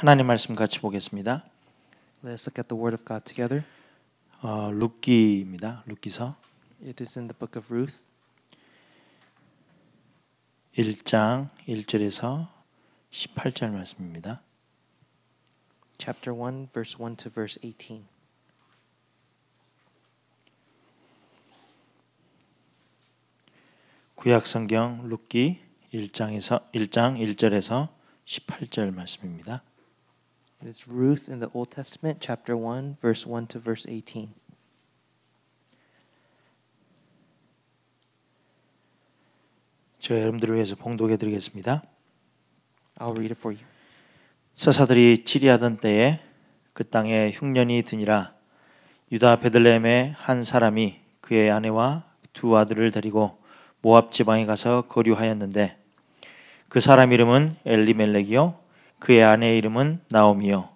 하나님 말씀 같이 보겠습니다. Let's look at the word of God together. 어, 룻기입니다. 룻기서. It is in the book of Ruth. 1장 1절에서 18절 말씀입니다. Chapter 1 verse 1 to verse 18. 구약 성경 룻기 1장에서 1장 1절에서 18절 말씀입니다. It's Ruth in the Old Testament, chapter 1, verse 1 to verse 18. 서 I'll read it for you. 사사들이 치리하던 때에 그 땅에 흉년이 드니라 유다 베들레헴의 한 사람이 그의 아내와 두 아들을 데리고 모압 지방에 가서 거류하였는데 그 사람 이름은 엘리멜렉이요 그의 아내의 이름은 나오미요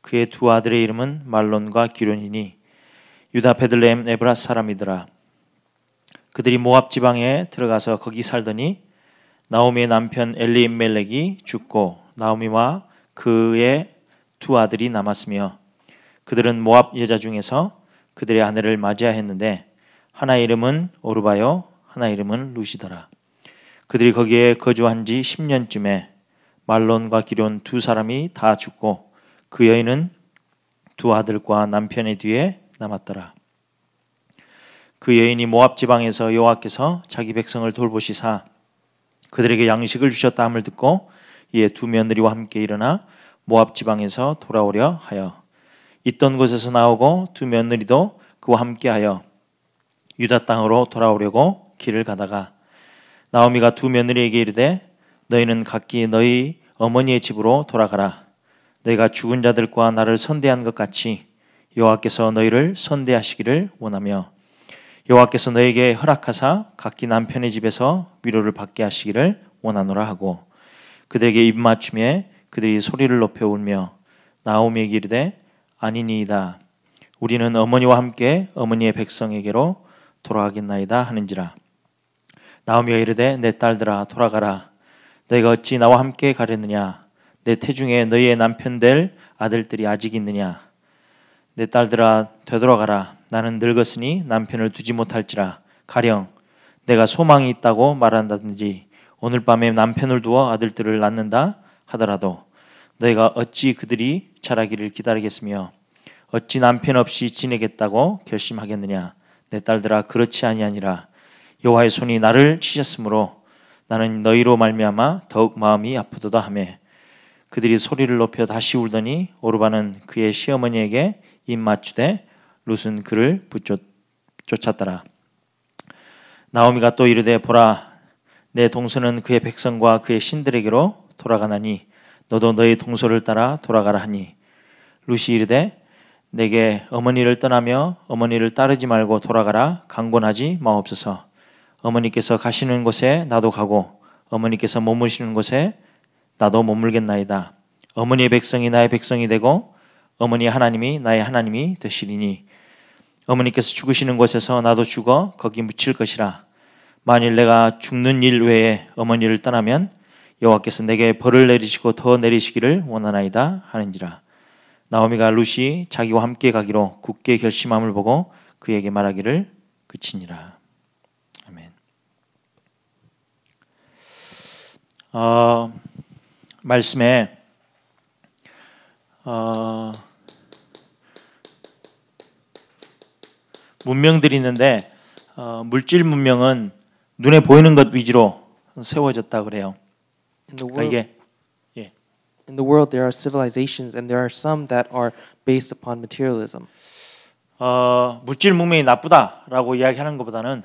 그의 두 아들의 이름은 말론과 기론이니 유다 베들레헴 에브라 사람이더라 그들이 모압 지방에 들어가서 거기 살더니 나오미의 남편 엘리멜렉이 죽고 나오미와 그의 두 아들이 남았으며 그들은 모압 여자 중에서 그들의 아내를 맞이하였는데 하나 이름은 오르바요 하나 이름은 루시더라 그들이 거기에 거주한 지 10년쯤에 말론과 기론 두 사람이 다 죽고 그 여인은 두 아들과 남편의 뒤에 남았더라. 그 여인이 모압 지방에서 여호와께서 자기 백성을 돌보시사 그들에게 양식을 주셨다함을 듣고 이에 두 며느리와 함께 일어나 모압 지방에서 돌아오려 하여 있던 곳에서 나오고 두 며느리도 그와 함께하여 유다 땅으로 돌아오려고 길을 가다가 나오미가 두 며느리에게 이르되 너희는 각기 너희 어머니의 집으로 돌아가라. 내가 죽은 자들과 나를 선대한 것 같이 여호와께서 너희를 선대하시기를 원하며 여호와께서 너에게 허락하사 각기 남편의 집에서 위로를 받게 하시기를 원하노라 하고 그들에게 입맞춤에 그들이 소리를 높여 울며 나오미에게 이르되 아니니이다 우리는 어머니와 함께 어머니의 백성에게로 돌아가겠나이다 하는지라 나오미가 이르되 내 딸들아 돌아가라 내가 어찌 나와 함께 가려느냐? 내 태중에 너희의 남편 될 아들들이 아직 있느냐? 내 딸들아 되돌아가라. 나는 늙었으니 남편을 두지 못할지라. 가령 내가 소망이 있다고 말한다든지 오늘 밤에 남편을 두어 아들들을 낳는다 하더라도 너희가 어찌 그들이 자라기를 기다리겠으며 어찌 남편 없이 지내겠다고 결심하겠느냐 내 딸들아 그렇지 아니하니라 여호와의 손이 나를 치셨으므로 나는 너희로 말미암아 더욱 마음이 아프도다 하매 그들이 소리를 높여 다시 울더니 오르반은 그의 시어머니에게 입 맞추되 룻은 그를 붙쫓았더라. 나오미가 또 이르되 보라 내 동서는 그의 백성과 그의 신들에게로 돌아가나니 너도 너의 동서를 따라 돌아가라 하니 룻이 이르되 내게 어머니를 떠나며 어머니를 따르지 말고 돌아가라 강권하지 마옵소서 어머니께서 가시는 곳에 나도 가고 어머니께서 머무시는 곳에 나도 머물겠나이다. 어머니의 백성이 나의 백성이 되고 어머니 하나님이 나의 하나님이 되시리니 어머니께서 죽으시는 곳에서 나도 죽어 거기 묻힐 것이라. 만일 내가 죽는 일 외에 어머니를 떠나면 여호와께서 내게 벌을 내리시고 더 내리시기를 원하나이다 하는지라. 나오미가 루시 자기와 함께 가기로 굳게 결심함을 보고 그에게 말하기를 그치니라. 어, 말씀에 어, 문명들이 있는데 어, 물질 문명은 눈에 보이는 것 위주로 세워졌다 그래요. 그러니까 이게 예. In the world there are civilizations and there are some that are based upon materialism. 어, 물질 문명이 나쁘다라고 이야기하는 것보다는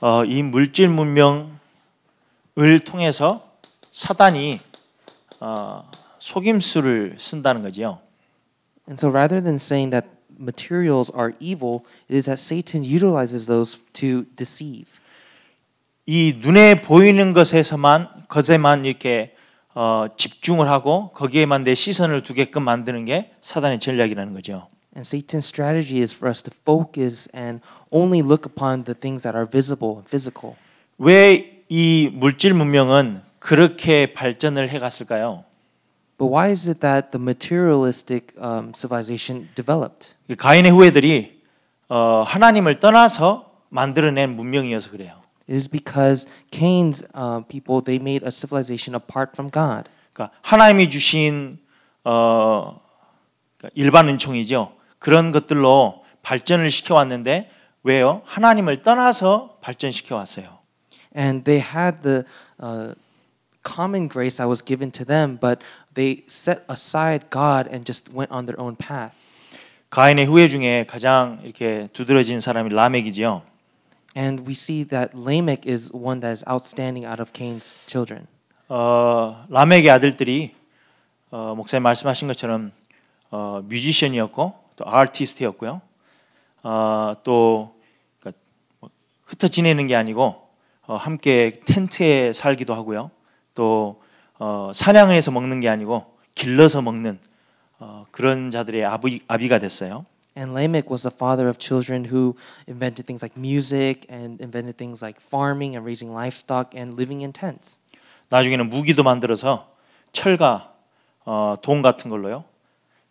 어, 이 물질 문명을 통해서 사단이 어, 속임수를 쓴다는 거지요. And so rather than saying that materials are evil, it is that Satan utilizes those to deceive. 이 눈에 보이는 것에서만 것에만 이렇게 어, 집중을 하고 거기에만 내 시선을 두게끔 만드는 게 사단의 전략이라는 거죠. And Satan's strategy is for us to focus and only look upon the things that are visible and physical. 왜이 물질 문명은 그렇게 발전을 해갔을까요? But why is it that the materialistic um, civilization developed? 가인의 후예들이 어, 하나님을 떠나서 만들어낸 문명이어서 그래요. It is because Cain's uh, people they made a civilization apart from God. 그러니까 하나님이 주신 어, 일반 은총이죠. 그런 것들로 발전을 시켜왔는데 왜요? 하나님을 떠나서 발전시켜왔어요. And they had the uh, common grace that was given to them, but they set aside God and just went on their own path. 가인의 후예 중에 가장 이렇게 두드러진 사람이 라멕이지요. And we see that Lamech is one that is outstanding out of Cain's children. 어, 라멕의 아들들이 어, 목사님 말씀하신 것처럼 어, 뮤지션이었고 또 아티스트였고요. 어, 또 그러니까 흩어 지내는 게 아니고 어, 함께 텐트에 살기도 하고요. 또 어, 사냥해서 먹는 게 아니고 길러서 먹는 어, 그런 자들의 아비, 아비가 됐어요. And Lamech was the father of children who invented things like music and invented things like farming and raising livestock and living in tents. 나중에는 무기도 만들어서 철과 어, 돈 같은 걸로요.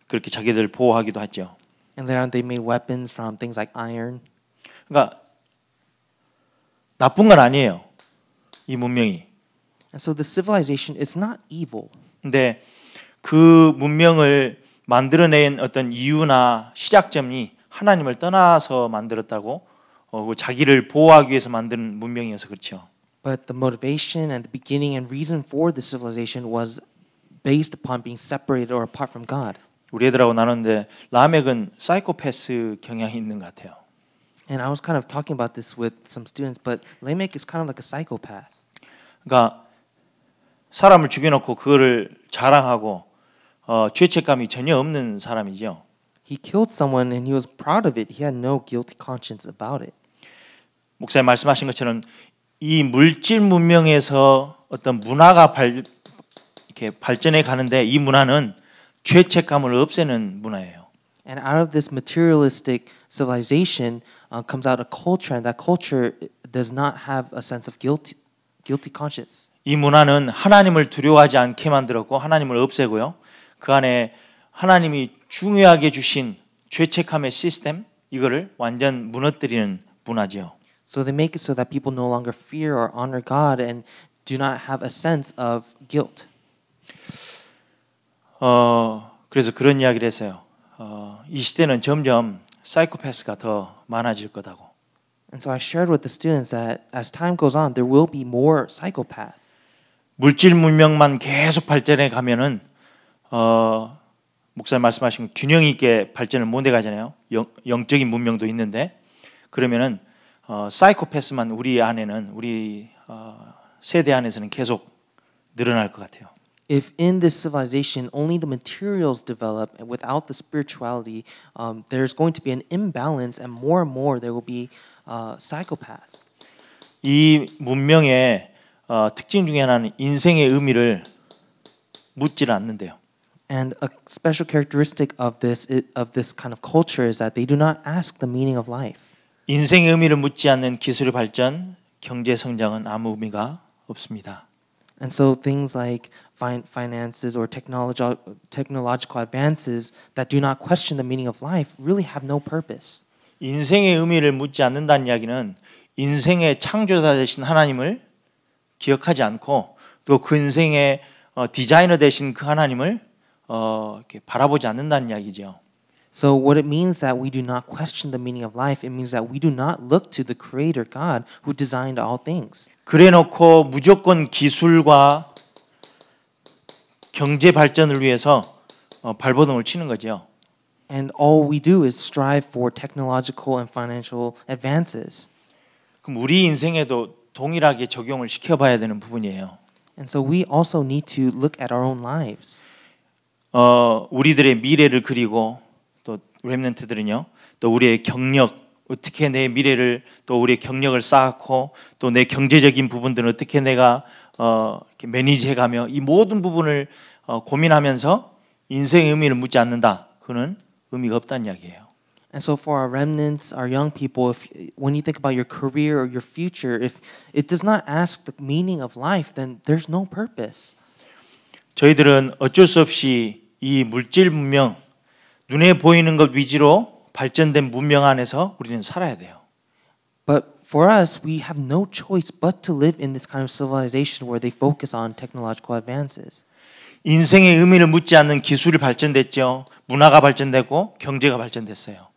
그렇게 자기들 보호하기도 하죠. And later on they made weapons from things like iron. 그러니까 나쁜 건 아니에요. 이 문명이. so the civilization is not evil. 근데 그 문명을 만들어낸 어떤 이유나 시작점이 하나님을 떠나서 만들었다고 어, 자기를 보호하기 위해서 만든 문명이어서 그렇죠. But the motivation and the beginning and reason for the civilization was based upon being separated or apart from God. 우리 애들하고 나눴는데 라멕은 사이코패스 경향이 있는 것 같아요. And I was kind of talking about this with some students, but Lamech is kind of like a psychopath. 그러니까 사람을 죽여놓고 그거를 자랑하고 어, 죄책감이 전혀 없는 사람이죠. He killed someone and he was proud of it. He had no guilty conscience about it. 목사님 말씀하신 것처럼 이 물질 문명에서 어떤 문화가 발, 이렇게 발전해 가는데 이 문화는 죄책감을 없애는 문화예요. And out of this materialistic civilization uh, comes out a culture, and that culture does not have a sense of guilt, guilty conscience. 이 문화는 하나님을 두려워하지 않게 만들었고 하나님을 없애고요. 그 안에 하나님이 중요하게 주신 죄책함의 시스템 이거를 완전 무너뜨리는 문화지요. So they make it so that people no longer fear or honor God and do not have a sense of guilt. 어 그래서 그런 이야기를 했어요. 어이 시대는 점점 사이코패스가 더 많아질 거다고. And so I shared with the students that as time goes on, there will be more psychopaths. 물질 문명만 계속 발전해 가면은 어, 목사님 말씀하신 균형 있게 발전을 못해 가잖아요. 영, 적인 문명도 있는데 그러면은 어, 사이코패스만 우리 안에는 우리 어, 세대 안에서는 계속 늘어날 것 같아요. if in this civilization only the materials develop and without the spirituality, um, there's going to be an imbalance, and more and more there will be uh, psychopaths. 이 문명의 어, 특징 중에 하나는 인생의 의미를 묻질 않는데요. And a special characteristic of this of this kind of culture is that they do not ask the meaning of life. 인생의 의미를 묻지 않는 기술의 발전, 경제 성장은 아무 의미가 없습니다. And so things like finances or technologi- technological advances that do not question the meaning of life really have no purpose. 인생의 의미를 묻지 않는다는 이야기는 인생의 창조자 되신 하나님을 기억하지 않고 또그 인생의 디자이너 되신 그 하나님을 어, 이렇게 바라보지 않는다는 이야기죠. So what it means that we do not question the meaning of life, it means that we do not look to the creator God who designed all things. 그래 놓고 무조건 기술과 경제 발전을 위해서 발버둥을 치는 거죠. And all we do is strive for technological and financial advances. 그럼 우리 인생에도 동일하게 적용을 시켜봐야 되는 부분이에요. And so we also need to look at our own lives. 어, 우리들의 미래를 그리고 또 렘넌트들은요. 또 우리의 경력 어떻게 내 미래를 또 우리의 경력을 쌓고 또 내 경제적인 부분들은 어떻게 내가 어, 이렇게 매니지해 가며 이 모든 부분을 어, 고민하면서 인생의 의미를 묻지 않는다. 그는 의미가 없다는 이야기예요. And so for our remnants, our young people, if when you think about your career or your future, if it does not ask the meaning of life, then there's no purpose. 저희들은 어쩔 수 없이 이 물질 문명, 눈에 보이는 것 위주로 발전된 문명 안에서 우리는 살아야 돼요. But for us, we have no choice but to live in this kind of civilization where they focus on technological advances. 인생의 의미를 묻지 않는 기술이 발전됐죠. 문화가 발전되고 경제가 발전됐어요.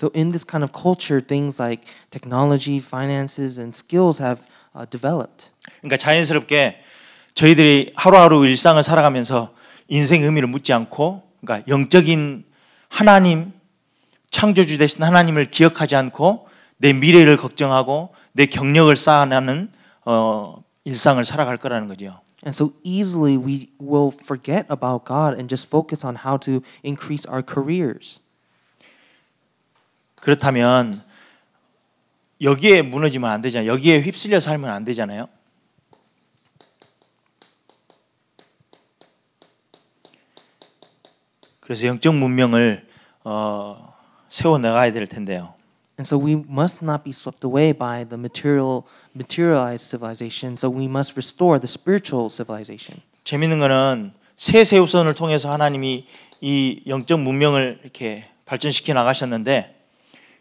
So in this kind of culture, things like technology, finances, and skills have uh, developed. 그러니까 자연스럽게 저희들이 하루하루 일상을 살아가면서 인생 의미를 묻지 않고, 그러니까 영적인 하나님 창조주 되신 하나님을 기억하지 않고 내 미래를 걱정하고 내 경력을 쌓아나는 어, 일상을 살아갈 거라는 거죠. And so easily we will forget about God and just focus on how to increase our careers. 그렇다면 여기에 무너지면 안 되잖아요. 여기에 휩쓸려 살면 안 되잖아요. 그래서 영적 문명을 어, 세워 나가야 될 텐데요. And so we must not be swept away by the material materialized civilization. So we must restore the spiritual civilization. 재밌는 거는 새 세우선을 통해서 하나님이 이 영적 문명을 이렇게 발전시켜 나가셨는데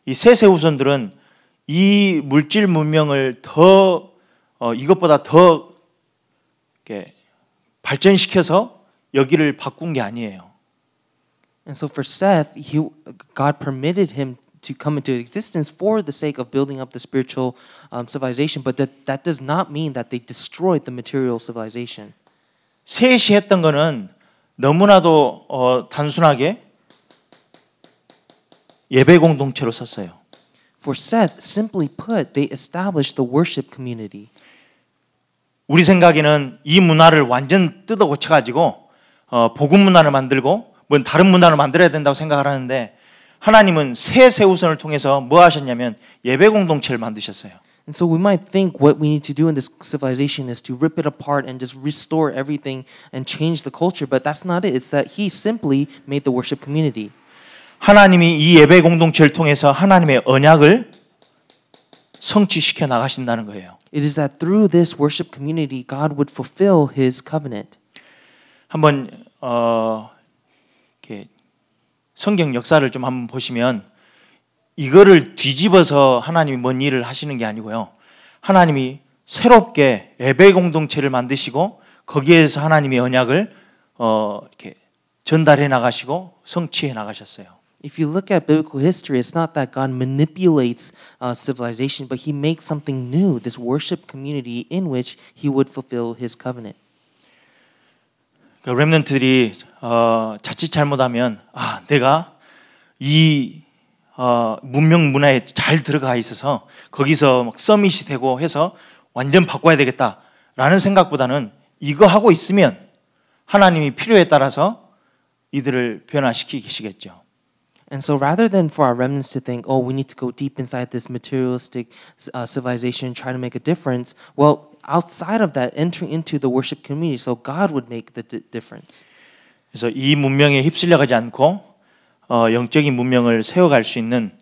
이 세세후손들은 이 물질 문명을 더 어, 이것보다 더 이렇게 발전시켜서 여기를 바꾼 게 아니에요. And so for Seth, he, God permitted him to come into existence for the sake of building up the spiritual um, civilization, but that, that does not mean that they destroyed the material civilization. 셋이 했던 거는 너무나도 어, 단순하게 예배 공동체로 섰어요. For Seth, simply put, they established the worship community. 우리 생각에는 이 문화를 완전 뜯어 고쳐가지고 어, 복음 문화를 만들고 뭐 다른 문화를 만들어야 된다고 생각을 하는데 하나님은 새 세우선을 통해서 뭐 하셨냐면 예배 공동체를 만드셨어요. And so we might think what we need to do in this civilization is to rip it apart and just restore everything and change the culture, but that's not it. It's that he simply made the worship community. 하나님이 이 예배 공동체를 통해서 하나님의 언약을 성취시켜 나가신다는 거예요. It is that through this worship community God would fulfill his covenant. 한번 어 이렇게 성경 역사를 좀 한번 보시면 이거를 뒤집어서 하나님이 뭔 일을 하시는 게 아니고요. 하나님이 새롭게 예배 공동체를 만드시고 거기에서 하나님의 언약을 어 이렇게 전달해 나가시고 성취해 나가셨어요. if you look at biblical history, it's not that God manipulates uh, civilization, but He makes something new, this worship community in which He would fulfill His covenant. 그 렘넌트들이 어, 자칫 잘못하면 아 내가 이 어, 문명 문화에 잘 들어가 있어서 거기서 막 서밋이 되고 해서 완전 바꿔야 되겠다라는 생각보다는 이거 하고 있으면 하나님이 필요에 따라서 이들을 변화시키시겠죠. And so rather than for our remnants to think, oh, we need to go deep inside this materialistic uh, civilization, try to make a difference, well, outside of that, entering into the worship community so God would make the difference. 그래서 이 문명에 휩쓸려 가지 않고 어, 영적인 문명을 세워갈 수 있는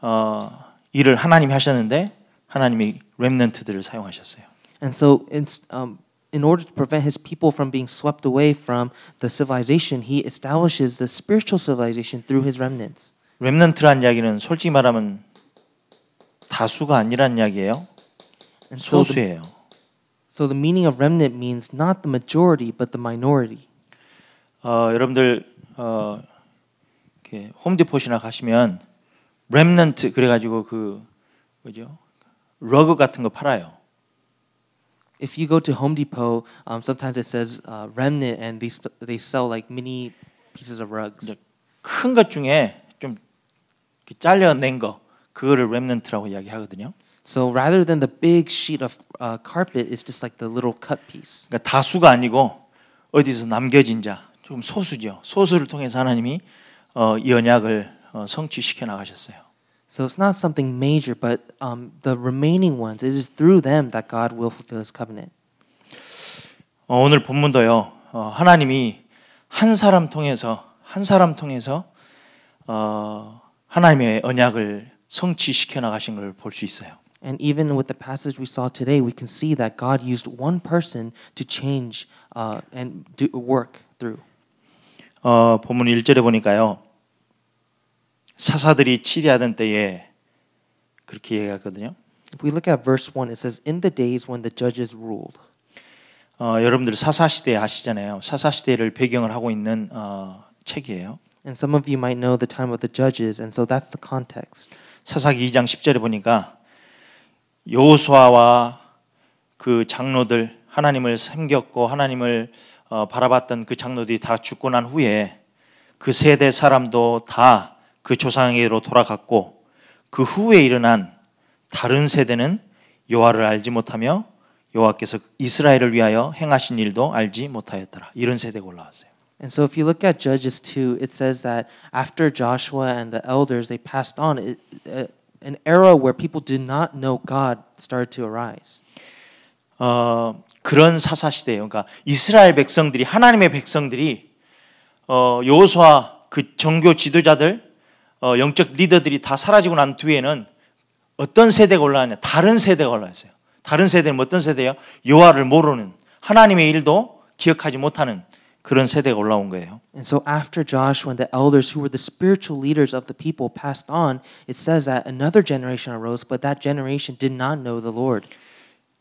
어, 일을 하나님이 하셨는데 하나님이 렘넌트들을 사용하셨어요. And so it's um, in order to prevent his people from being swept away from the civilization, he establishes the spiritual civilization through his remnants. Remnant란 이야기는 솔직히 말하면 다수가 아니란 이야기예요. And so 소수예요. The, so the meaning of remnant means not the majority but the minority. 어, 여러분들 어, 이렇게 홈디포시나 가시면 remnant 그래가지고 그 뭐죠? 러그 같은 거 팔아요. if you go to Home Depot, um, sometimes it says uh, remnant, and they they sell like mini pieces of rugs. 큰것 중에 좀 잘려낸 거 그거를 remnant라고 이야기하거든요. So rather than the big sheet of uh, carpet, it's just like the little cut piece. 그러니까 다수가 아니고 어디서 남겨진 자, 조금 소수죠. 소수를 통해서 하나님이 어, 이 언약을 어, 성취시켜 나가셨어요. So it's not something major, but um, the remaining ones, it is through them that God will fulfill His covenant. 어, 오늘 본문도요. 어, 하나님이 한 사람 통해서 한 사람 통해서 어, 하나님의 언약을 성취시켜 나가신 걸볼수 있어요. And even with the passage we saw today, we can see that God used one person to change uh, and do work through. 어, 본문 1절에 보니까요. 사사들이 치리하던 때에 그렇게 얘기하거든요. If we look at verse 1, it says in the days when the judges ruled. 어, 여러분들 사사 시대 아시잖아요. 사사 시대를 배경을 하고 있는 어, 책이에요. And some of you might know the time of the judges, and so that's the context. 사사기 2장 10절에 보니까 여호수아와 그 장로들 하나님을 섬겼고 하나님을 어, 바라봤던 그 장로들이 다 죽고 난 후에 그 세대 사람도 다그 조상에게로 돌아갔고 그 후에 일어난 다른 세대는 여호와를 알지 못하며 여호와께서 이스라엘을 위하여 행하신 일도 알지 못하였더라. 이런 세대가 올라왔어요. And so if you look at Judges 2, it says that after Joshua and the elders they passed on it, uh, an era where people did not know God started to arise. 어, 그런 사사 시대예요. 그러니까 이스라엘 백성들이 하나님의 백성들이 어, 여호수아 그 종교 지도자들 어, 영적 리더들이 다 사라지고 난 뒤에는 어떤 세대가 올라왔냐? 다른 세대가 올라왔어요. 다른 세대는 어떤 세대예요? 여호와를 모르는 하나님의 일도 기억하지 못하는 그런 세대가 올라온 거예요. And so after Joshua and the elders who were the spiritual leaders of the people passed on, it says that another generation arose, but that generation did not know the Lord.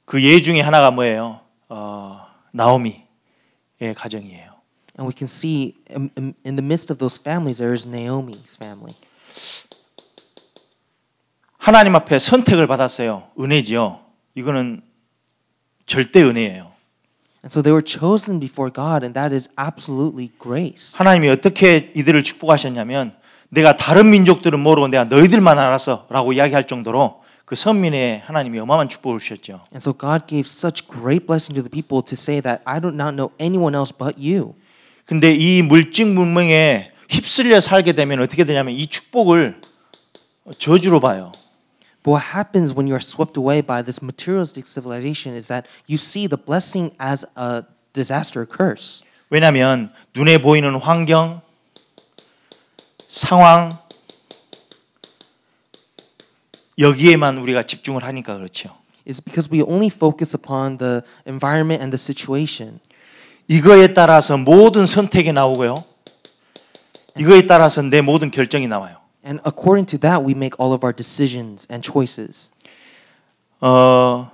그예 중에 하나가 뭐예요? 어, 나오미의 가정이에요. And we can see in, in the midst of those families, there is Naomi's family. 하나님 앞에 선택을 받았어요. 은혜지요. 이거는 절대 은혜예요. And so they were chosen before God, and that is absolutely grace. 하나님이 어떻게 이들을 축복하셨냐면 내가 다른 민족들은 모르고 내가 너희들만 알았어라고 이야기할 정도로 그 선민에 하나님이 어마어마한 축복을 주셨죠. And so God gave such great blessing to the people to say that I do not know anyone else but you. 근데 이 물질 문명에 휩쓸려 살게 되면 어떻게 되냐면 이 축복을 저주로 봐요. What happens when you are swept away by this materialistic civilization is that you see the blessing as a disaster curse. 왜냐하면 눈에 보이는 환경, 상황 여기에만 우리가 집중을 하니까 그렇죠. It's because we only focus upon the environment and the situation. 이거에 따라서 모든 선택이 나오고요. 이거에 따라서 내 모든 결정이 나와요. And according to that, we make all of our decisions and choices. 어,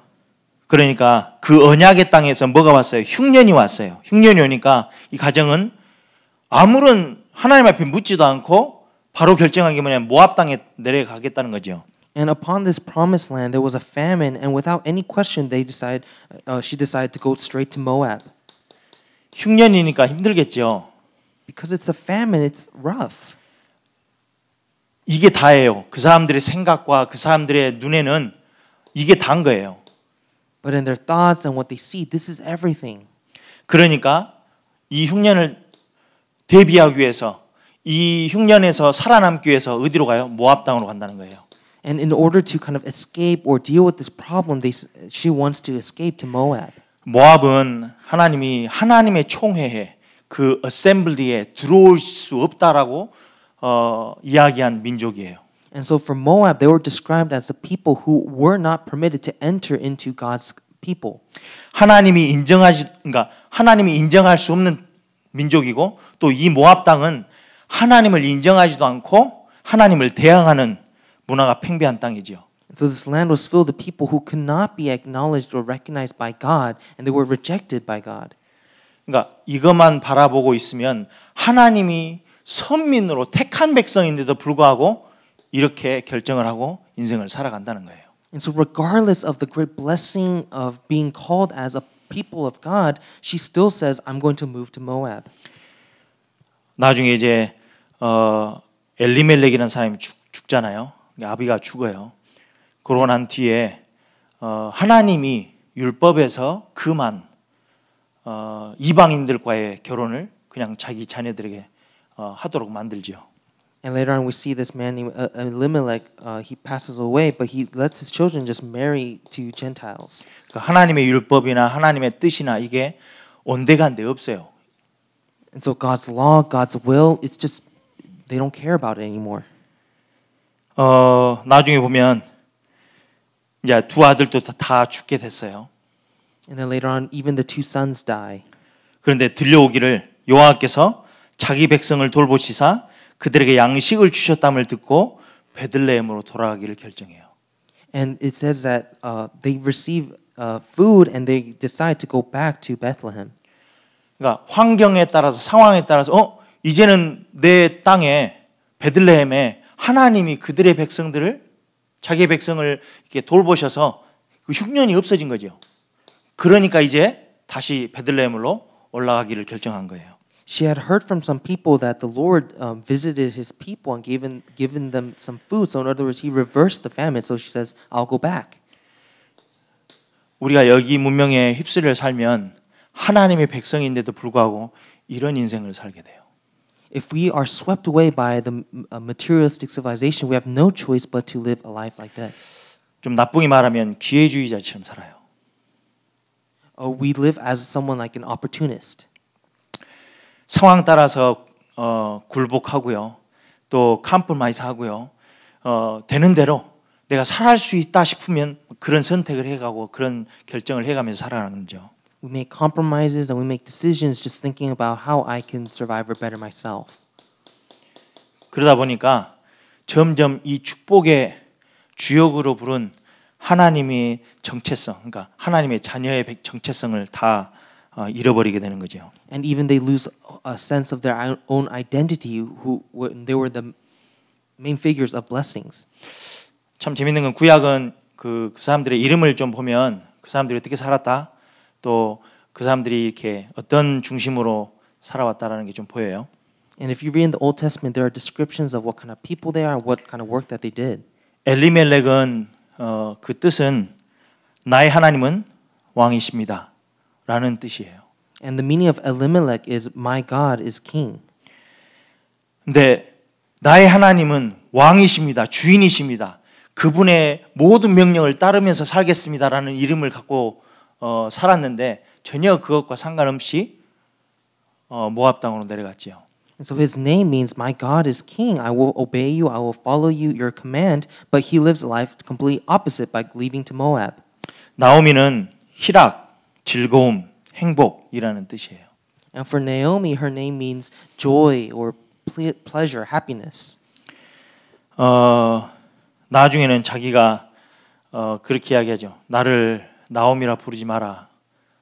그러니까 그 언약의 땅에서 뭐가 왔어요? 흉년이 왔어요. 흉년이 오니까 이 가정은 아무런 하나님 앞에 묻지도 않고 바로 결정한 게 뭐냐면 모압 땅에 내려가겠다는 거죠. And upon this promised land, there was a famine, and without any question, they decided, uh, she decided to go straight to Moab. 흉년이니까 힘들겠죠. Because it's a famine, it's rough. 이게 다예요. 그 사람들의 생각과 그 사람들의 눈에는 이게 다인 거예요. But in their thoughts and what they see, this is everything. 그러니까 이 흉년을 대비하기 위해서 이 흉년에서 살아남기 위해서 어디로 가요? 모압 땅으로 간다는 거예요. And in order to kind of escape or deal with this problem, they, she wants to escape to Moab. 모압은 하나님이 하나님의 총회에 그 어셈블리에 들어올 수 없다라고 어, 이야기한 민족이에요. And so for Moab, they were described as the people who were not permitted to enter into God's people. 하나님이 인정하지, 그러니까 하나님이 인정할 수 없는 민족이고 또 이 모압 땅은 하나님을 인정하지도 않고 하나님을 대항하는 문화가 팽배한 땅이지요. And so this land was filled with people who could not be acknowledged or recognized by God, and they were rejected by God. 그러니까 이것만 바라보고 있으면 하나님이 선민으로 택한 백성인데도 불구하고 이렇게 결정을 하고 인생을 살아간다는 거예요. And so regardless of the great blessing of being called as a people of God, she still says I'm going to move to Moab. 나중에 이제 어 엘리멜렉이라는 사람이 죽, 죽잖아요. 아비가 죽어요. 그러고 난 뒤에 하나님이 율법에서 그만 이방인들과의 결혼을 그냥 자기 자녀들에게 하도록 만들지요. And later on, we see this man named Elimelech. Uh, he passes away, but he lets his children just marry to Gentiles. 하나님의 율법이나 하나님의 뜻이나 이게 온데간데 없어요. And so God's law, God's will, it's just they don't care about it anymore. 어 나중에 보면 이제 두 아들도 다 죽게 됐어요. And then later on, even the two sons die. 그런데 들려오기를 여호와께서 자기 백성을 돌보시사 그들에게 양식을 주셨다을 듣고 베들레헴으로 돌아가기를 결정해요. And it says that uh, they receive uh, food and they decide to go back to Bethlehem. 그러니까 환경에 따라서 상황에 따라서 어 이제는 내 땅에 베들레헴에 하나님이 그들의 백성들을 자기 백성을 이렇게 돌보셔서 그 흉년이 없어진 거죠. 그러니까 이제 다시 베들레헴으로 올라가기를 결정한 거예요. She had heard from some people that the Lord um, visited his people and given given them some food. So in other words, he reversed the famine. So she says, "I'll go back." 우리가 여기 문명에 휩쓸려 살면 하나님의 백성인데도 불구하고 이런 인생을 살게 돼요. if we are swept away by the materialistic civilization, we have no choice but to live a life like this. 좀 나쁘게 말하면 기회주의자처럼 살아요. Uh, we live as someone like an opportunist. 상황 따라서 어, 굴복하고요. 또 컴프마이즈 하고요. 어, 되는 대로 내가 살아갈 수 있다 싶으면 그런 선택을 해가고 그런 결정을 해가면서 살아가는 거죠. we make compromises and we make decisions just thinking about how I can survive or better myself. 그러다 보니까 점점 이 축복의 주역으로 부른 하나님의 정체성, 그러니까 하나님의 자녀의 정체성을 다 잃어버리게 되는 거죠. And even they lose a sense of their own identity, who they were the main figures of blessings. 참 재밌는 건 구약은 그, 그 사람들의 이름을 좀 보면 그 사람들이 어떻게 살았다 또그 사람들이 이렇게 어떤 중심으로 살아왔다라는 게 좀 보여요. And if you read in the Old Testament, there are descriptions of what kind of people they are, what kind of work that they did. 엘리멜렉은 어, 그 뜻은 나의 하나님은 왕이십니다라는 뜻이에요. And the meaning of Elimelech is my God is king. 근데 나의 하나님은 왕이십니다. 주인이십니다. 그분의 모든 명령을 따르면서 살겠습니다라는 이름을 갖고 어, 살았는데 전혀 그것과 상관없이 어, 모압 땅으로 내려갔지요. And so his name means my God is king. I will obey you. I will follow you your command. But he lives life complete opposite by leaving to Moab. 나오미는 희락, 즐거움, 행복이라는 뜻이에요. And for Naomi, her name means joy or pleasure, happiness. 어 나중에는 자기가 어 그렇게 이야기하죠. 나를 나옴이라 부르지 마라.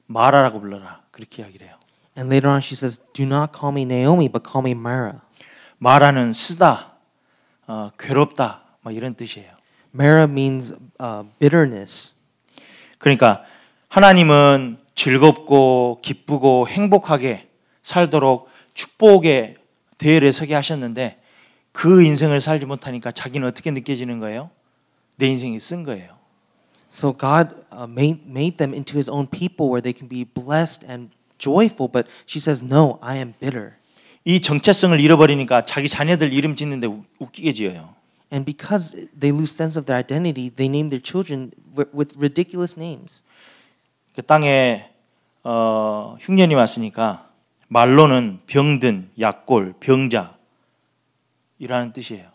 마라라고 불러라. 그렇게 이야기를 해요. And later on she says, "Do not call me Naomi, but call me Mara." 마라는 쓰다, 어, 괴롭다, 막 이런 뜻이에요. Mara means uh, bitterness. 그러니까 하나님은 즐겁고 기쁘고 행복하게 살도록 축복의 대열에 서게 하셨는데 그 인생을 살지 못하니까 자기는 어떻게 느껴지는 거예요? 내 인생이 쓴 거예요. So God uh, made, made them into his own people where they can be blessed and joyful, but she says, No, I am bitter. 이 정체성을 잃어버리니까 자기 자녀들 이름 짓는데 웃기게 지어요. And because they lose sense of their identity, they name their children with ridiculous names. 그 땅에 어, 흉년이 왔으니까 말로는 병든, 약골, 병자 이라는 뜻이에요.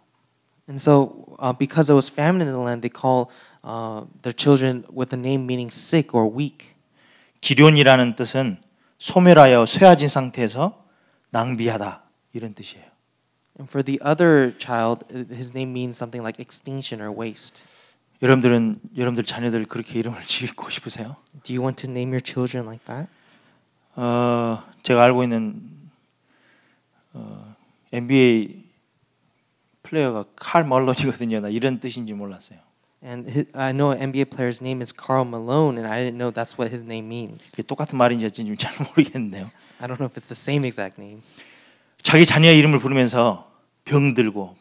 And so, uh, because there was famine in the land, they call uh, their children with a name meaning sick or weak. 기륜이라는 뜻은 소멸하여 쇠아진 상태에서 낭비하다 이런 뜻이에요. And for the other child, his name means something like extinction or waste. 여러분들은 여러분들 자녀들 그렇게 이름을 짓고 싶으세요? Do you want to name your children like that? 어, 제가 알고 있는 어, NBA 플레이어가 칼 멀런이거든요. 나 이런 뜻인지 몰랐어요. And his, I know an NBA player's name is Carl Malone, and I didn't know that's what his name means. 이게 똑같은 말인지 어쩐지 잘 모르겠는데요. I don't know if it's the same exact name. 자기 자녀의 이름을 부르면서 병들고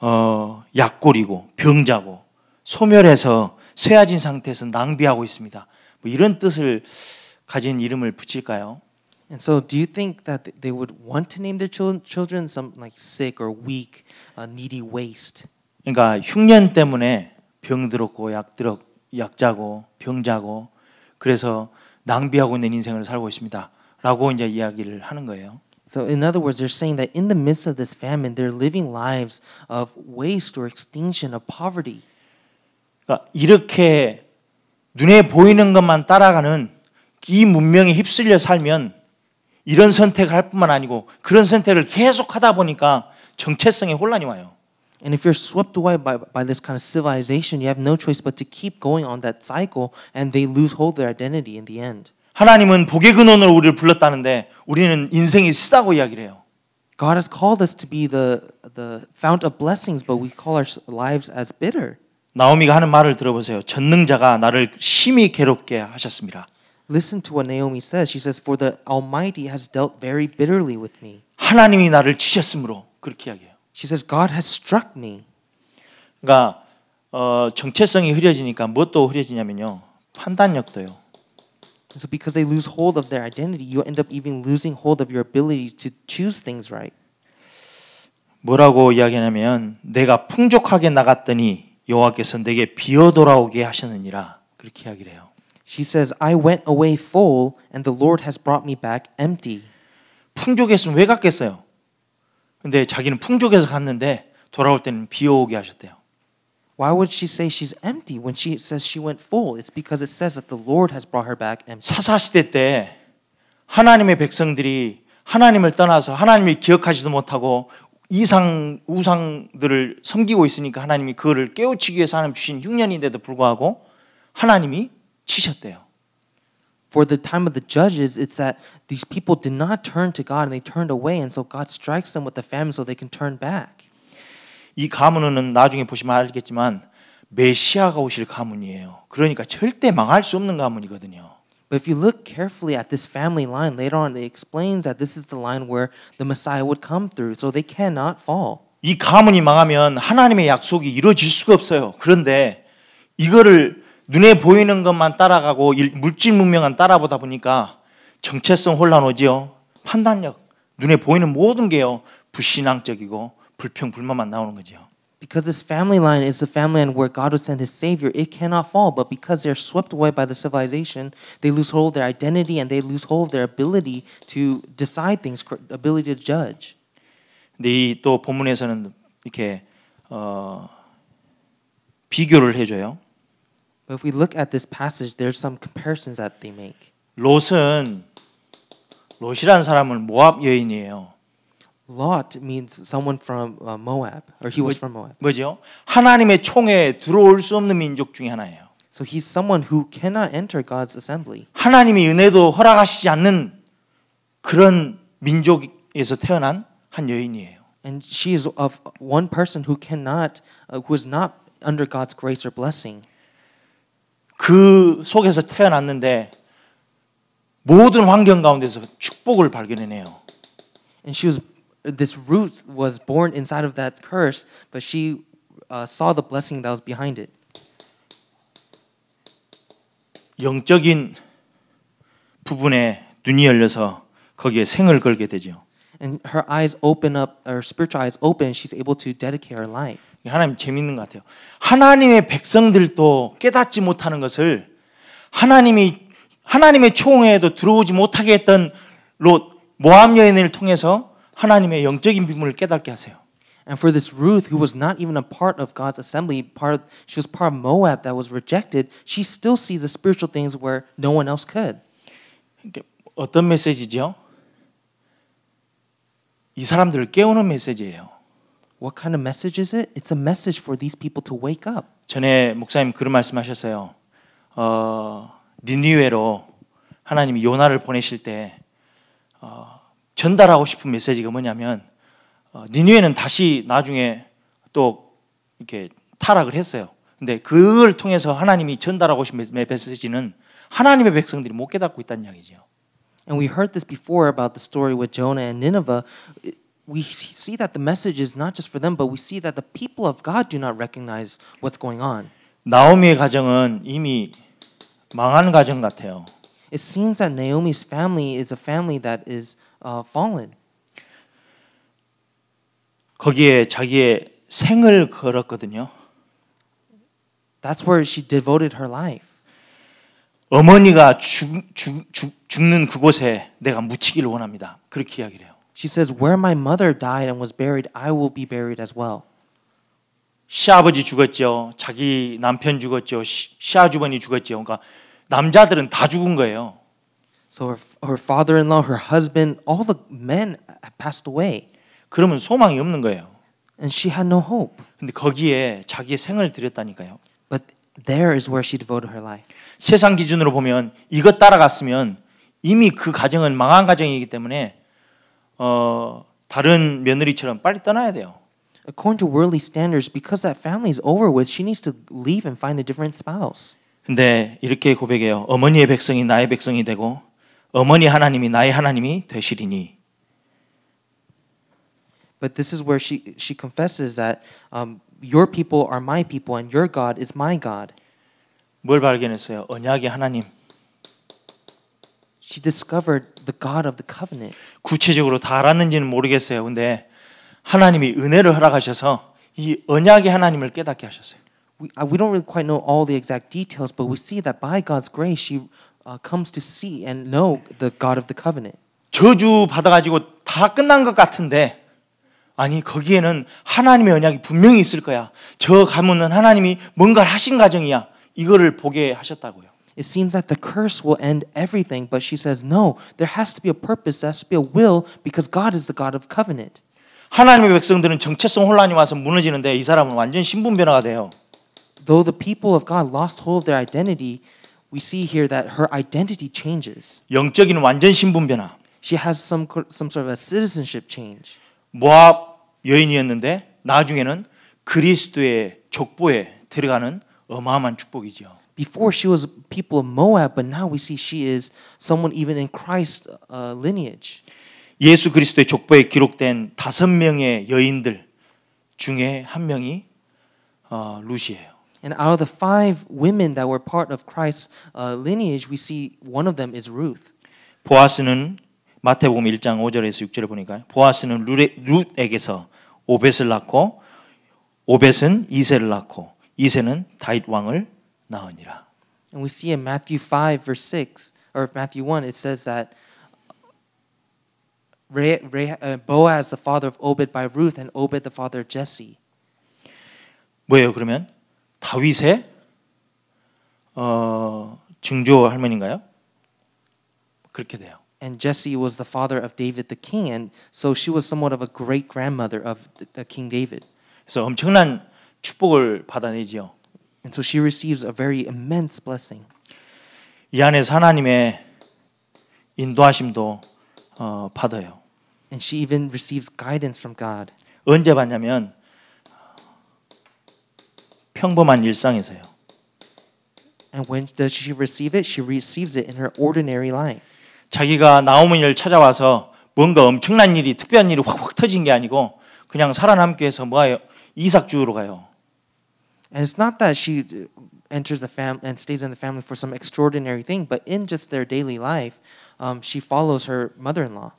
어, 약골이고 병자고 소멸해서 쇠아진 상태에서 낭비하고 있습니다. 뭐 이런 뜻을 가진 이름을 붙일까요? And so, do you think that they would want to name their children some like sick or weak, uh, needy waste? 그러니까 흉년 때문에 병들었고 약들어 약자고 병자고 그래서 낭비하고 있는 인생을 살고 있습니다.라고 이제 이야기를 하는 거예요. So in other words, they're saying that in the midst of this famine, they're living lives of waste or extinction of poverty. 그러니까 이렇게 눈에 보이는 것만 따라가는 이 문명에 휩쓸려 살면 이런 선택을 할 뿐만 아니고 그런 선택을 계속하다 보니까 정체성에 혼란이 와요. And if you're swept away by, by this kind of civilization, you have no choice but to keep going on that cycle and they lose hold of their identity in the end. 하나님은 복의 근원으로 우리를 불렀다는데 우리는 인생이 쓰다고 이야기를 해요. God has called us to be the the fount of blessings, but we call our lives as bitter. 나오미가 하는 말을 들어보세요. 전능자가 나를 심히 괴롭게 하셨습니다. Listen to what Naomi says. She says, "For the Almighty has dealt very bitterly with me." 하나님이 나를 치셨으므로 그렇게 이야기해요. She says, God has struck me. 그러니까 어, 정체성이 흐려지니까 무엇도 흐려지냐면요. 판단력도요. So because they lose hold of their identity, you end up even losing hold of your ability to choose things right. 뭐라고 이야기하냐면 내가 풍족하게 나갔더니 여호와께서 내게 비어 돌아오게 하셨느니라 그렇게 이야기를 해요. She says, I went away full, and the Lord has brought me back empty. 풍족했으면 왜 갔겠어요? 근데 자기는 풍족해서 갔는데 돌아올 때는 비오게 하셨대요. Why would she say she's empty when she says she went full? It's because it says that the Lord has brought her back empty. 사사 시대 때 하나님의 백성들이 하나님을 떠나서 하나님이 기억하지도 못하고 이상 우상들을 섬기고 있으니까 하나님이 그를 깨우치기 위해서 하나님 주신 6년인데도 불구하고 하나님이 치셨대요. for the time of the judges, it's that these people did not turn to God and they turned away, and so God strikes them with the famine so they can turn back. 이 가문은 나중에 보시면 알겠지만 메시아가 오실 가문이에요. 그러니까 절대 망할 수 없는 가문이거든요. But if you look carefully at this family line later on, it explains that this is the line where the Messiah would come through, so they cannot fall. 이 가문이 망하면 하나님의 약속이 이루어질 수가 없어요. 그런데 이거를 눈에 보이는 것만 따라가고 물질 문명만 따라보다 보니까 정체성 혼란 오지요. 판단력, 눈에 보이는 모든 게요. 불신앙적이고 불평 불만만 나오는 거죠. Because this family line is the family line where God would send His Savior, it cannot fall. But because they're swept away by the civilization, they lose hold of their identity and they lose hold of their ability to decide things, ability to judge. 근데 또 본문에서는 이렇게 어, 비교를 해줘요. But if we look at this passage, there's some comparisons that they make. 롯은 롯이란 사람은 모압 여인이에요. Lot means someone from uh, Moab, or he was from Moab. 뭐죠? 하나님의 총에 들어올 수 없는 민족 중에 하나예요. So he's someone who cannot enter God's assembly. 하나님이 은혜도 허락하시지 않는 그런 민족에서 태어난 한 여인이에요. And she is of one person who cannot, uh, who is not under God's grace or blessing. 그 속에서 태어났는데 모든 환경 가운데서 축복을 발견해내요. And she was this root was born inside of that curse, but she uh, saw the blessing that was behind it. 영적인 부분에 눈이 열려서 거기에 생을 걸게 되죠. And her eyes open up, her spiritual eyes open, and she's able to dedicate her life. 하나님 재밌는 것 같아요. 하나님의 백성들도 깨닫지 못하는 것을 하나님이 하나님의 총회에도 들어오지 못하게 했던 롯 모함 여인을 통해서 하나님의 영적인 비밀을 깨닫게 하세요. And for this Ruth, who was not even a part of God's assembly, part of, she was part of Moab that was rejected, she still sees the spiritual things where no one else could. 어떤 메시지죠? 이 사람들을 깨우는 메시지예요. What kind of message is it? It's a message for these people to wake up. 전에 목사님 그런 말씀하셨어요. 어, 니니웨로 하나님이 요나를 보내실 때 어, 전달하고 싶은 메시지가 뭐냐면 어, 니니웨는 다시 나중에 또 이렇게 타락을 했어요. 근데 그걸 통해서 하나님이 전달하고 싶은 메시지는 하나님의 백성들이 못 깨닫고 있다는 이야기죠. And we heard this before about the story with Jonah and Nineveh. we see that the message is not just for them, but we see that the people of God do not recognize what's going on. 나오미의 가정은 이미 망한 가정 같아요. It seems that Naomi's family is a family that is uh, fallen. 거기에 자기의 생을 걸었거든요. That's where she devoted her life. 어머니가 죽, 죽, 죽, 죽는 그곳에 내가 묻히기를 원합니다. 그렇게 이야기를 해요. She says, Where my mother died and was buried, I will be buried as well. 시아버지 죽었죠. 자기 남편 죽었죠. 시아주머니 죽었죠. 그러니까 남자들은 다 죽은 거예요. So her, her father-in-law, her husband, all the men passed away. 그러면 소망이 없는 거예요. And she had no hope. 근데 거기에 자기의 생을 들였다니까요. But there is where she devoted her life. 세상 기준으로 보면 이것 따라갔으면 이미 그 가정은 망한 가정이기 때문에 어, 다른 며느리처럼 빨리 떠나야 돼요. According to worldly standards, because that family is over with, she needs to leave and find a different spouse. 근데 이렇게 고백해요. 어머니의 백성이 나의 백성이 되고 어머니 하나님이 나의 하나님이 되시리니. But this is where she she confesses that um, your people are my people and your God is my God. 뭘 발견했어요? 언약의 하나님. She discovered the God of the covenant. 구체적으로 다 알았는지는 모르겠어요. 근데 하나님이 은혜를 허락하셔서 이 언약의 하나님을 깨닫게 하셨어요. We, we don't really quite know all the exact details, but we see that by God's grace, she uh, comes to see and know the God of the covenant. 저주 받아가지고 다 끝난 것 같은데 아니 거기에는 하나님의 언약이 분명히 있을 거야. 저 가문은 하나님이 뭔가를 하신 가정이야. 이거를 보게 하셨다고요. it seems that the curse will end everything, but she says, no, there has to be a purpose, there has to be a will, because God is the God of covenant. 하나님의 백성들은 정체성 혼란이 와서 무너지는데 이 사람은 완전 신분 변화가 돼요. Though the people of God lost hold of their identity, we see here that her identity changes. 영적인 완전 신분 변화. She has some some sort of a citizenship change. 모압 여인이었는데 나중에는 그리스도의 족보에 들어가는 어마어마한 축복이죠. Before she was people of Moab, but now we see she is someone even in Christ's uh, lineage. 예수 그리스도의 족보에 기록된 다섯 명의 여인들 중에 한 명이 어, 루시예요. And out of the five women that were part of Christ's uh, lineage, we see one of them is Ruth. 보아스는 마태복음 1장 5절에서 6절에 보니까 보아스는 루레, 룻에게서 오벳을 낳고 오벳은 이세를 낳고 이세는 다윗 왕을 나오니라. And we see in Matthew 5 verse 6 or Matthew 1 it says that Re, Re, uh, Boaz the father of Obed by Ruth and Obed the father of Jesse. 뭐예요? 그러면 다윗의 어, 증조 할머니인가요? 그렇게 돼요. And Jesse was the father of David the king, and so she was somewhat of a great grandmother of King David. 그래서 엄청난 축복을 받아내지요. And so she receives a very immense blessing. 이 안에서 하나님의 인도하심도 어, 받아요. And she even receives guidance from God. 언제 받냐면 평범한 일상에서요. And when does she receive it? She receives it in her ordinary life. 자기가 나오문을 찾아와서 뭔가 엄청난 일이 특별한 일이 확확 터진 게 아니고 그냥 살아남기 위해서 뭐예요? 이삭주로 가요. And it's not that she uh, enters the family and stays in the family for some extraordinary thing, but in just their daily life, um, she follows her mother-in-law.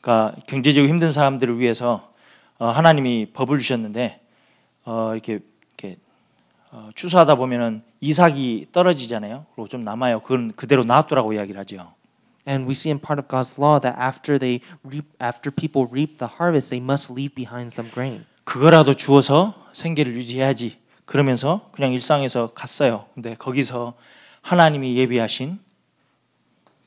그러니까 경제적으로 힘든 사람들을 위해서 어, 하나님이 법을 주셨는데 어, 이렇게 이렇게 어, 추수하다 보면은 이삭이 떨어지잖아요. 그리고 좀 남아요. 그건 그대로 놔두라고 이야기를 하죠. And we see in part of God's law that after they reap, after people reap the harvest, they must leave behind some grain. 그거라도 주어서 생계를 유지해야지. 그러면서 그냥 일상에서 갔어요. 근데 거기서 하나님이 예비하신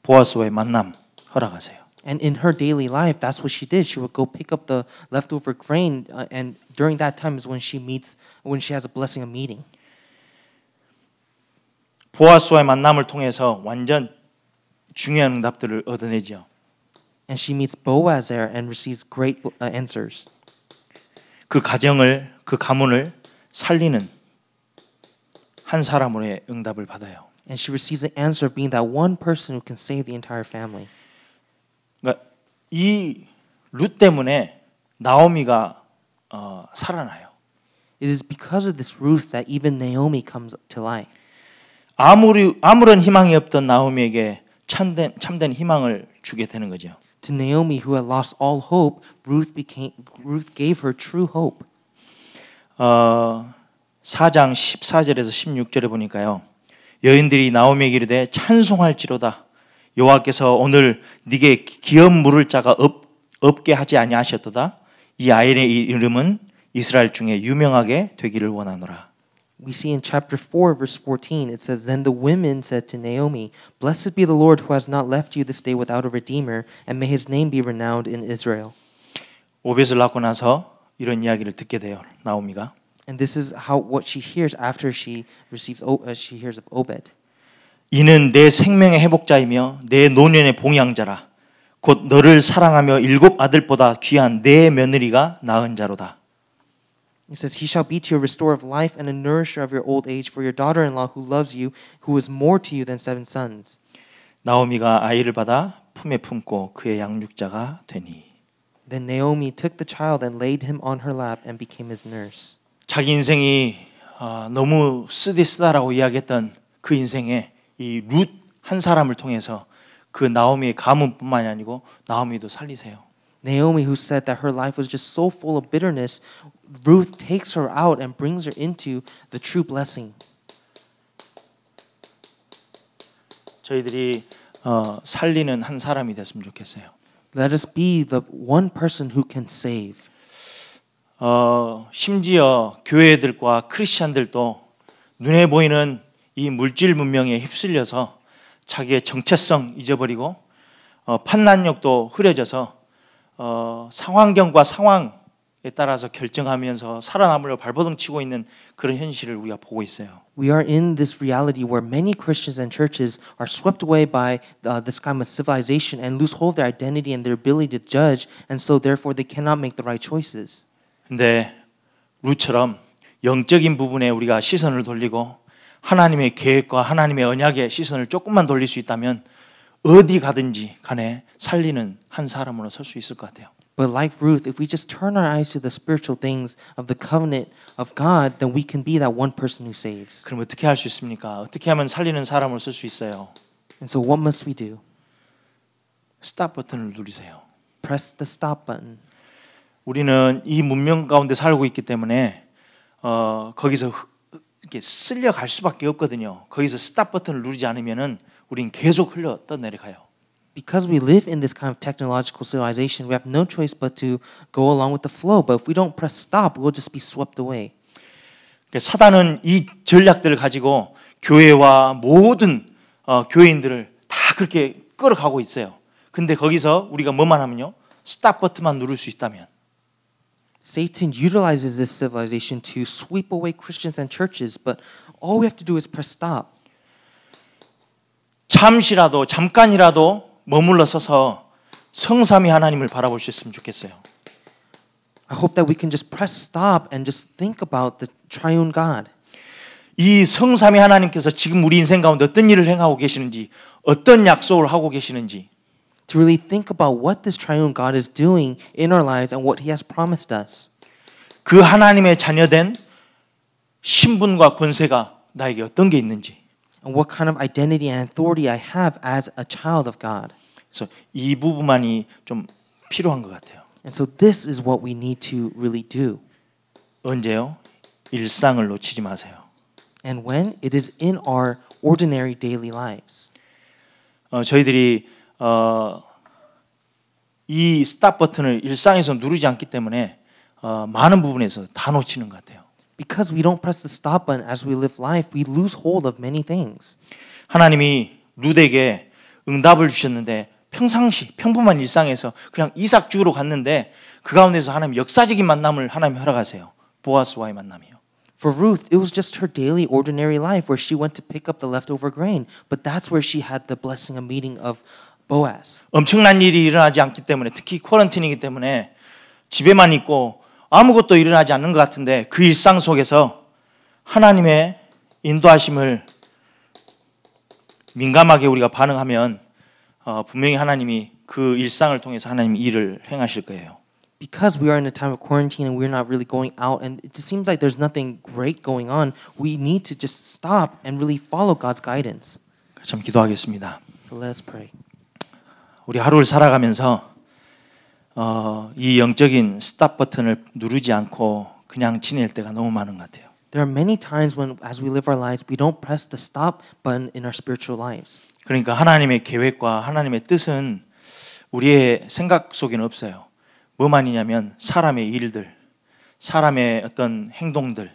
보아스와의 만남 허락하세요. And in her daily life, that's what she did. She would go pick up the leftover grain, uh, and during that time is when she meets, when she has a blessing of meeting. 보아스와의 만남을 통해서 완전 중요한 응답들을 얻어내죠. And she meets Boaz there and receives great answers. 그 가정을, 그 가문을 살리는 한 사람으로의 응답을 받아요. And she receives the answer of being that one person who can save the entire family. 그러니까 이룻 때문에 나오미가 어, 살아나요. It is because of this Ruth that even Naomi comes to life. 아무리 아무런 희망이 없던 나오미에게 참된 참된 희망을 주게 되는 거죠. To Naomi who had lost all hope, Ruth became Ruth gave her true hope. 어, 4장 14절에서 16절에 보니까요. 여인들이 나오미에게 이르되 찬송할지로다. 여호와께서 오늘 네게 기업 물을 자가 없, 없게 하지 아니하셨도다. 이 아이의 이름은 이스라엘 중에 유명하게 되기를 원하노라. we see in chapter 4, verse 14, it says, Then the women said to Naomi, Blessed be the Lord who has not left you this day without a redeemer, and may his name be renowned in Israel. 오벳을 낳고 나서 이런 이야기를 듣게 돼요. 나오미가. And this is how what she hears after she receives uh, she hears of Obed. 이는 내 생명의 회복자이며 내 노년의 봉양자라. 곧 너를 사랑하며 일곱 아들보다 귀한 내 며느리가 낳은 자로다. He says, He shall be to your restorer of life and a nourisher of your old age for your daughter-in-law who loves you, who is more to you than seven sons. 나오미가 아이를 받아 품에 품고 그의 양육자가 되니. Then Naomi took the child and laid him on her lap and became his nurse. 자기 인생이 어, 너무 쓰디쓰다라고 이야기했던 그 인생에 이룻한 사람을 통해서 그 나오미의 가문뿐만이 아니고 나오미도 살리세요. Naomi who said that her life was just so full of bitterness, Ruth takes her out and brings her into the true blessing. 저희들이 어, 살리는 한 사람이 됐으면 좋겠어요. Let us be the one person who can save. 어, 심지어 교회들과 크리스천들도 눈에 보이는 이 물질 문명에 휩쓸려서 자기의 정체성 잊어버리고 어, 판단력도 흐려져서 어, 상황경과 상황 따라서 결정하면서 살아남으려 발버둥 치고 있는 그런 현실을 우리가 보고 있어요. We are in this reality where many Christians and churches are swept away by uh, this kind of civilization and lose hold of their identity and their ability to judge, and so therefore they cannot make the right choices. 근데 루처럼 영적인 부분에 우리가 시선을 돌리고 하나님의 계획과 하나님의 언약에 시선을 조금만 돌릴 수 있다면 어디 가든지 간에 살리는 한 사람으로 설 수 있을 것 같아요. But like Ruth, if we just turn our eyes to the spiritual things of the covenant of God, then we can be that one person who saves. 그럼 어떻게 할 수 있습니까? 어떻게 하면 살리는 사람을 쓸 수 있어요? And so what must we do? 스탑 버튼을 누르세요. Press the stop button. 우리는 이 문명 가운데 살고 있기 때문에 어, 거기서 이렇게 쓸려 갈 수밖에 없거든요. 거기서 스탑 버튼을 누르지 않으면은 우린 계속 흘러 떠내려가요. because we live in this kind of technological civilization, we have no choice but to go along with the flow. But if we don't press stop, we'll just be swept away. 사단은 이 전략들을 가지고 교회와 모든 어, 교인들을 다 그렇게 끌어가고 있어요. 근데 거기서 우리가 뭐만 하면요? 스탑 버튼만 누를 수 있다면 Satan utilizes this civilization to sweep away Christians and churches, but all we have to do is press stop. 잠시라도 잠깐이라도 머물러 서서 성삼위 하나님을 바라볼 수 있으면 좋겠어요. I hope that we can just press stop and just think about the triune God. 이 성삼위 하나님께서 지금 우리 인생 가운데 어떤 일을 행하고 계시는지, 어떤 약속을 하고 계시는지. To really think about what this triune God is doing in our lives and what He has promised us. 그 하나님의 자녀된 신분과 권세가 나에게 어떤 게 있는지. And what kind of identity and authority I have as a child of God. 그래서 이 부분만이 좀 필요한 것 같아요. And so this is what we need to really do. 언제요? 일상을 놓치지 마세요. And when it is in our ordinary daily lives. 어, 저희들이 어, 이 스탑 버튼을 일상에서 누르지 않기 때문에 어, 많은 부분에서 다 놓치는 것 같아요. Because we don't press the stop button as we live life, we lose hold of many things. 하나님이 룻에게 응답을 주셨는데 평상시 평범한 일상에서 그냥 이삭 주로 갔는데 그 가운데서 하나님 역사적인 만남을 하나님 허락하세요. 보아스와의 만남이요. For Ruth, it was just her daily ordinary life where she went to pick up the leftover grain, but that's where she had the blessing of meeting of Boaz. 엄청난 일이 일어나지 않기 때문에 특히 쿼런틴이기 때문에 집에만 있고 아무것도 일어나지 않는 것 같은데 그 일상 속에서 하나님의 인도하심을 민감하게 우리가 반응하면 어, 분명히 하나님이 그 일상을 통해서 하나님 일을 행하실 거예요. because we are in a time of quarantine and we're not really going out and it seems like there's nothing great going on, we need to just stop and really follow God's guidance. 참 기도하겠습니다. So let's pray. 우리 하루를 살아가면서 어, 이 영적인 스탑 버튼을 누르지 않고 그냥 지낼 때가 너무 많은 것 같아요. There are many times when as we live our lives we don't press the stop button in our spiritual lives. 그러니까 하나님의 계획과 하나님의 뜻은 우리의 생각 속에는 없어요. 뭐만이냐면 사람의 일들, 사람의 어떤 행동들,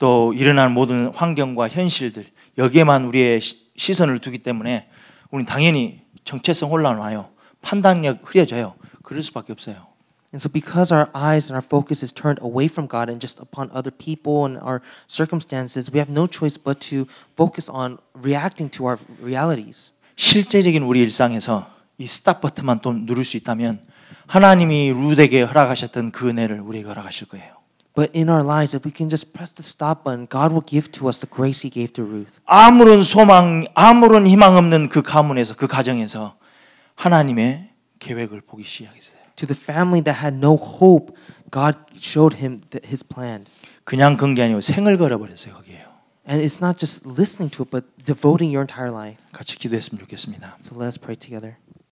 또 일어난 모든 환경과 현실들 여기에만 우리의 시선을 두기 때문에 우리는 당연히 정체성 혼란 와요. 판단력 흐려져요. 그럴 수밖에 없어요. And so, because our eyes and our focus is turned away from God and just upon other people and our circumstances, we have no choice but to focus on reacting to our realities. 실제적인 우리 일상에서 이 스탑 버튼만 또 누를 수 있다면 하나님이 루드에게 허락하셨던 그 은혜를 우리에게 허락하실 거예요. But in our lives, if we can just press the stop button, God will give to us the grace He gave to Ruth. 아무런 소망, 아무런 희망 없는 그 가문에서, 그 가정에서 하나님의 계획을 보기 시작했어요 to the family that had no hope, God showed him his plan. 그냥 그런 게 아니고 생을 걸어버렸어요 거기에요. And it's not just listening to it, but devoting your entire life. 같이 기도했으면 좋겠습니다. So let us pray together.